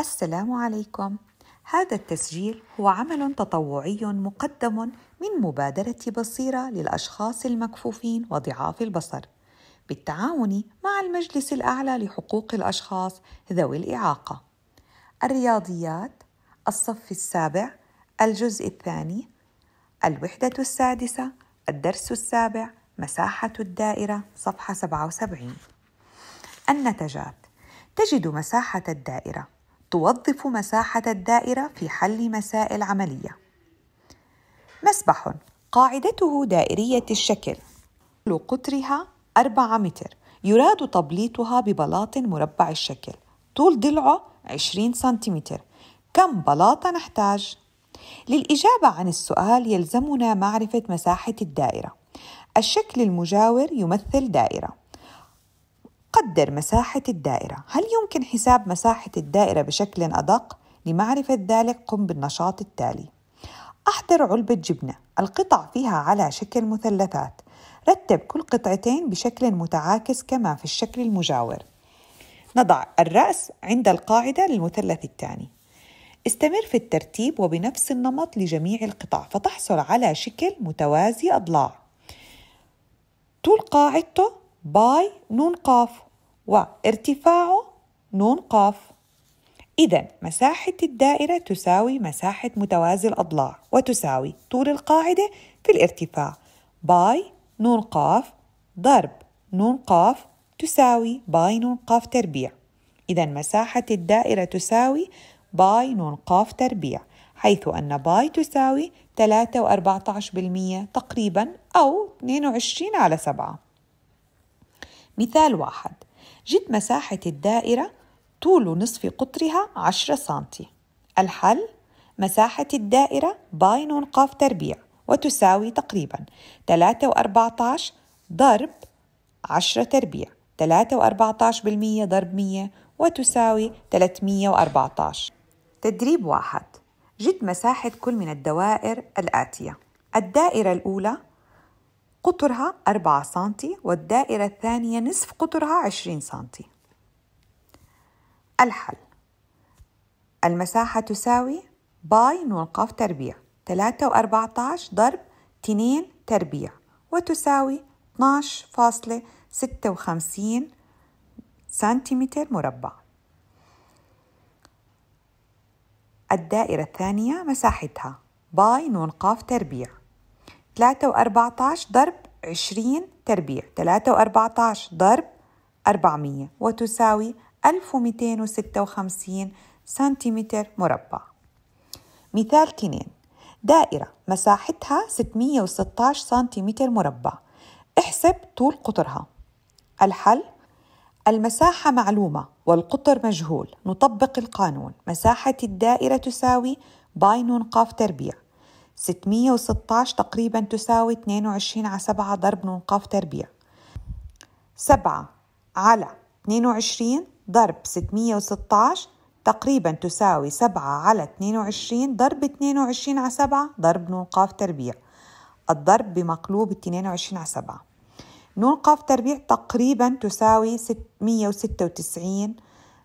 السلام عليكم هذا التسجيل هو عمل تطوعي مقدم من مبادره بصيره للاشخاص المكفوفين وضعاف البصر بالتعاون مع المجلس الاعلى لحقوق الاشخاص ذوي الاعاقه الرياضيات الصف السابع الجزء الثاني الوحده السادسه الدرس السابع مساحه الدائره صفحه 77 النتجات تجد مساحة الدائرة توظف مساحة الدائرة في حل مسائل عملية. مسبح قاعدته دائرية الشكل، قطرها 4 متر، يراد تبليطها ببلاط مربع الشكل، طول ضلعه 20 سنتيمتر، كم بلاطة نحتاج؟ للإجابة عن السؤال يلزمنا معرفة مساحة الدائرة. الشكل المجاور يمثل دائرة. قدر مساحة الدائرة هل يمكن حساب مساحة الدائرة بشكل أدق؟ لمعرفة ذلك قم بالنشاط التالي أحضر علبة جبنة القطع فيها على شكل مثلثات رتب كل قطعتين بشكل متعاكس كما في الشكل المجاور نضع الرأس عند القاعدة للمثلث الثاني استمر في الترتيب وبنفس النمط لجميع القطع فتحصل على شكل متوازي أضلاع طول قاعدته باي نون قاف وارتفاعه نون قاف إذا مساحة الدائرة تساوي مساحة متوازي الأضلاع وتساوي طول القاعدة في الارتفاع باي نون قاف ضرب نون قاف تساوي باي نون قاف تربيع إذا مساحة الدائرة تساوي باي نون قاف تربيع حيث أن باي تساوي 3.14% تقريبا أو 22 على 7 مثال واحد جد مساحة الدائرة طول نصف قطرها 10 سنتي الحل مساحة الدائرة باين قاف تربيع وتساوي تقريبا 3.14 ضرب 10 تربيع 3.14% بالمية ضرب 100 وتساوي 314 تدريب واحد جد مساحة كل من الدوائر الآتية الدائرة الأولى قطرها 4 سم والدائرة الثانية نصف قطرها 20 سم الحل المساحة تساوي باي نون قاف تربيع 3 و 14 ضرب 2 تربيع وتساوي 12.56 سنتيمتر مربع الدائرة الثانية مساحتها باي نون قاف تربيع 314 ضرب 20 تربيع 314 ضرب 400 وتساوي 1256 سنتيمتر مربع مثال 2 دائرة مساحتها 616 سنتيمتر مربع احسب طول قطرها الحل المساحة معلومة والقطر مجهول نطبق القانون مساحة الدائرة تساوي باي نون قاف تربيع 616 تقريبا تساوي 22 على 7 ضرب قاف تربيع 7 على 22 ضرب 616 تقريبا تساوي 7 على 22 ضرب 22 على 7 ضرب قاف تربيع الضرب بمقلوب 22 على 7 نون قاف تربيع تقريبا تساوي 696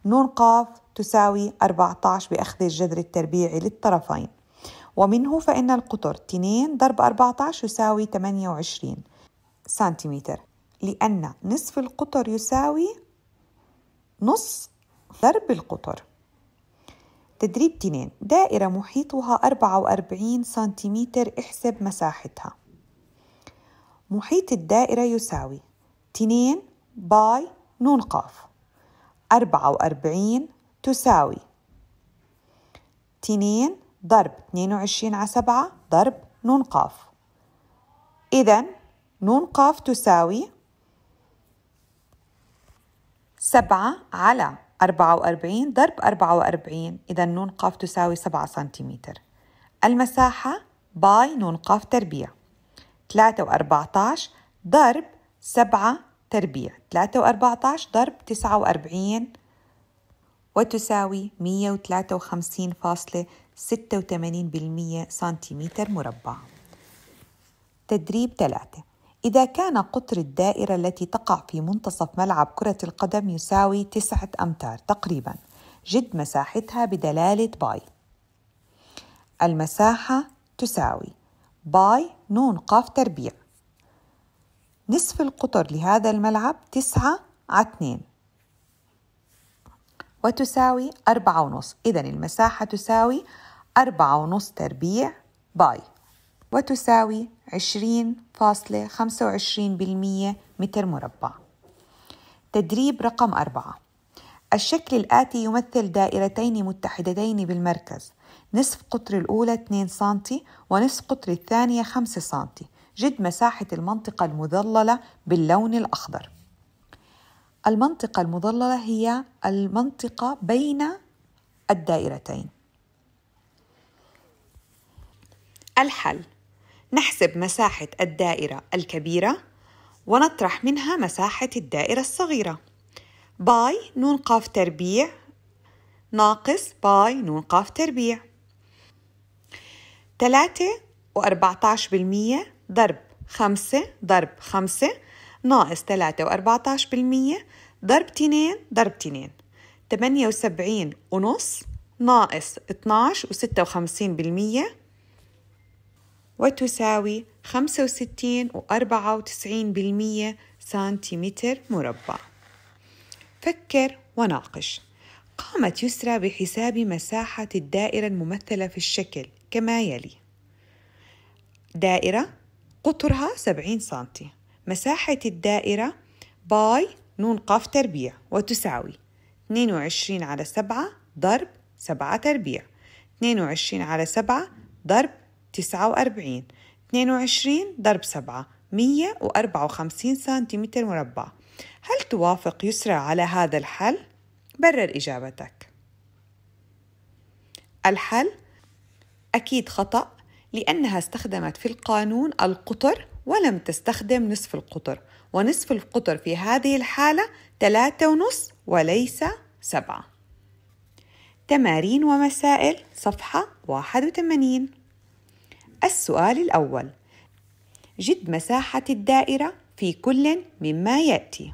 نون قاف تساوي 14 بأخذ الجذر التربيعي للطرفين ومنه فإن القطر 2 ضرب 14 يساوي 28 سنتيمتر لأن نصف القطر يساوي نص ضرب القطر تدريب 2 دائرة محيطها 44 سنتيمتر احسب مساحتها محيط الدائرة يساوي 2 باي نون قاف 44 تساوي 2 ضرب 22 على 7 ضرب نون قاف إذا نون قاف تساوي 7 على 44 ضرب 44 إذا نون قاف تساوي 7 سنتيمتر المساحة باي نون قاف تربيع 3 و14 ضرب 7 تربيع 3 و14 ضرب 49 وتساوي 153.6 86% سنتيمتر مربع تدريب 3 إذا كان قطر الدائرة التي تقع في منتصف ملعب كرة القدم يساوي 9 أمتار تقريبا جد مساحتها بدلالة باي المساحة تساوي باي نون قاف تربيع نصف القطر لهذا الملعب 9 على 2 وتساوي أربعة ونص إذا المساحة تساوي أربعة ونص تربيع باي وتساوي عشرين فاصلة خمسة وعشرين بالمية متر مربع تدريب رقم أربعة الشكل الآتي يمثل دائرتين متحدتين بالمركز نصف قطر الأولى 2 سنتي ونصف قطر الثانية 5 سنتي جد مساحة المنطقة المظللة باللون الأخضر المنطقة المظللة هي المنطقة بين الدائرتين الحل نحسب مساحة الدائرة الكبيرة ونطرح منها مساحة الدائرة الصغيرة باي نون قاف تربيع ناقص باي نون قاف تربيع 3 و14 بالمية ضرب 5 ضرب 5 ناقص 3 و14 بالمية ضرب 2 ضرب 2 78 ونص ناقص 12 و56 بالمية وتساوي 65 و94% سنتيمتر مربع فكر وناقش قامت يسرى بحساب مساحة الدائرة الممثلة في الشكل كما يلي دائرة قطرها 70 سنتي مساحة الدائرة باي نون قاف تربيع وتساوي 22 على 7 ضرب 7 تربيع 22 على 7 ضرب تسعة وأربعين اثنين وعشرين ضرب سبعة مية وأربعة وخمسين سنتيمتر مربع هل توافق يسرى على هذا الحل؟ برر إجابتك الحل أكيد خطأ لأنها استخدمت في القانون القطر ولم تستخدم نصف القطر ونصف القطر في هذه الحالة ثلاثة ونص وليس سبعة تمارين ومسائل صفحة 81 السؤال الأول جد مساحة الدائرة في كل مما يأتي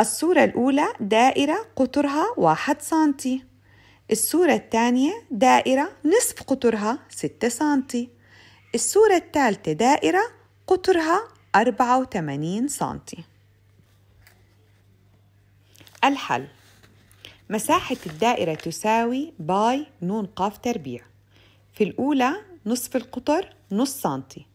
الصورة الأولى دائرة قطرها واحد سنتي الصورة الثانية دائرة نصف قطرها ستة سنتي الصورة الثالثة دائرة قطرها أربعة وثمانين سنتي الحل مساحة الدائرة تساوي باي نون قاف تربيع في الأولى نصف القطر نص سنتي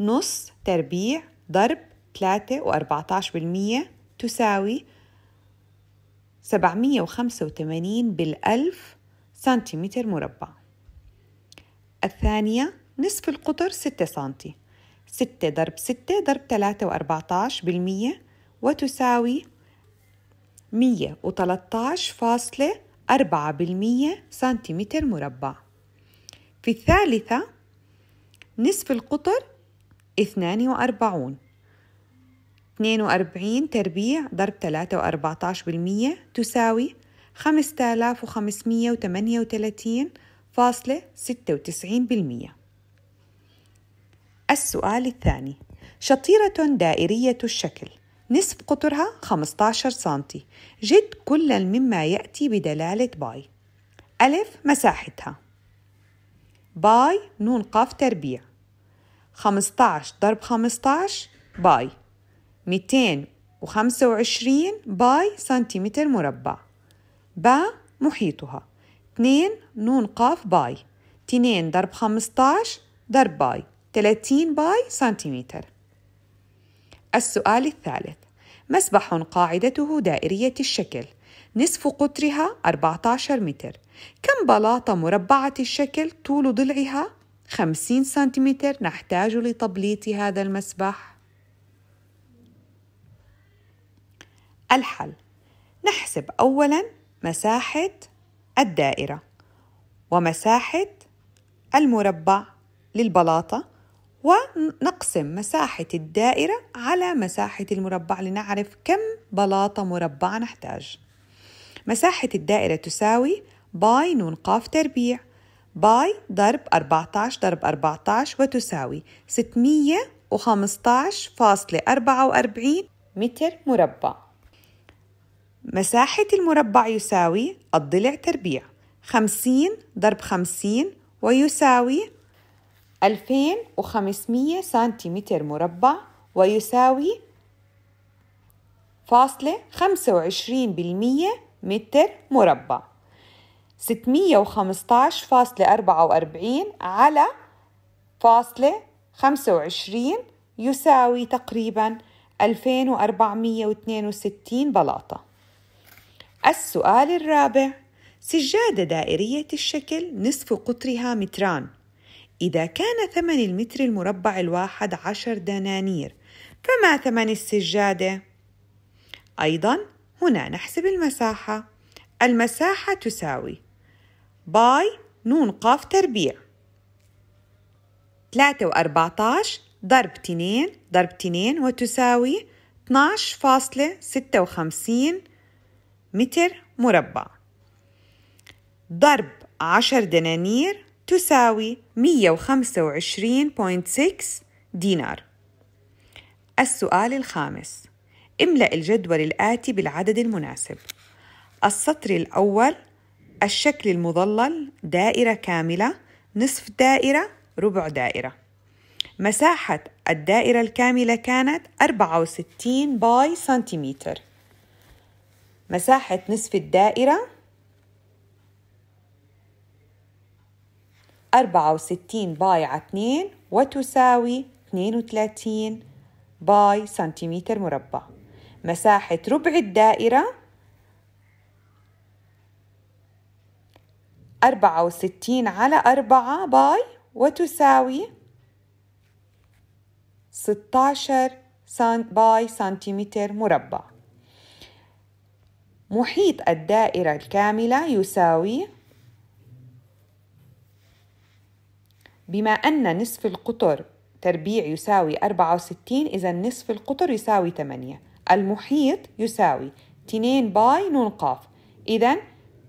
نص تربيع ضرب 3 وأربعة عشر بالمية تساوي 785 بالألف سنتيمتر مربع الثانية نصف القطر 6 سنتي 6 ضرب 6 ضرب 3 وأربعة عشر بالمية وتساوي 113.4 بالمية سنتيمتر مربع في الثالثة نصف القطر اثنان وأربعون اثنان وأربعين تربيع ضرب ثلاثة وأربعتاش بالمية تساوي خمسة آلاف وخمسمية وثمانية وثلاثين فاصلة ستة وتسعين بالمية السؤال الثاني شطيرة دائرية الشكل نصف قطرها 15 سنتي جد كلا مما يأتي بدلالة باي ألف مساحتها باي نون قاف تربيع خمستاش ضرب خمستاش باي ميتين وخمسة وعشرين باي سنتيمتر مربع با محيطها اتنين نون قاف باي تنين ضرب خمستاش ضرب باي تلاتين باي سنتيمتر السؤال الثالث مسبح قاعدته دائرية الشكل نصف قطرها 14 متر كم بلاطة مربعة الشكل طول ضلعها 50 سنتيمتر نحتاج لتبليط هذا المسبح الحل نحسب أولا مساحة الدائرة ومساحة المربع للبلاطة ونقسم مساحة الدائرة على مساحة المربع لنعرف كم بلاطة مربع نحتاج مساحة الدائرة تساوي باي نون قاف تربيع باي ضرب 14 ضرب 14 وتساوي 615.44 متر مربع مساحة المربع يساوي الضلع تربيع 50 ضرب 50 ويساوي 2500 سنتيمتر مربع ويساوي فاصلة 25% متر مربع 615.44 على فاصلة 25 يساوي تقريبا 2462 بلاطة السؤال الرابع سجادة دائرية الشكل نصف قطرها متران إذا كان ثمن المتر المربع الواحد عشر دنانير فما ثمن السجادة؟ أيضاً هنا نحسب المساحة المساحة تساوي باي نون قاف تربيع 3 و14 ضرب 2 ضرب 2 وتساوي 12.56 متر مربع ضرب 10 دنانير تساوي 125.6 دينار السؤال الخامس املأ الجدول الآتي بالعدد المناسب السطر الأول الشكل المظلل دائرة كاملة نصف دائرة ربع دائرة مساحة الدائرة الكاملة كانت 64 باي سنتيمتر مساحة نصف الدائرة 64 باي على 2 وتساوي 32 باي سنتيمتر مربع مساحة ربع الدائرة أربعة وستين على أربعة باي وتساوي ستاشر باي سنتيمتر مربع محيط الدائرة الكاملة يساوي بما أن نصف القطر تربيع يساوي أربعة وستين إذا نصف القطر يساوي 8 المحيط يساوي 2 باي نون قاف إذا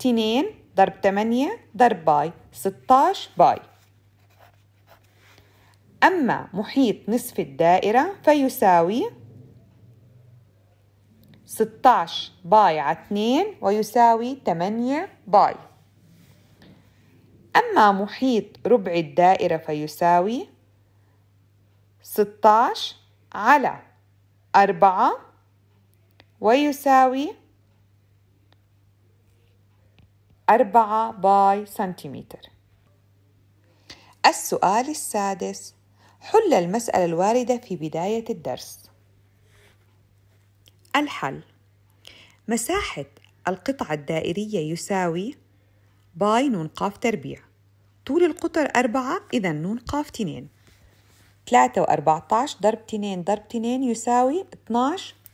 2 ضرب 8 ضرب باي 16 باي أما محيط نصف الدائرة فيساوي 16 باي على 2 ويساوي 8 باي أما محيط ربع الدائرة فيساوي 16 على 4 ويساوي أربعة باي سنتيمتر السؤال السادس حل المسألة الواردة في بداية الدرس الحل مساحة القطعة الدائرية يساوي باي نون قاف تربيع طول القطر أربعة إذا نون قاف تنين ثلاثة وأربعتاش ضرب تنين ضرب تنين يساوي اتناش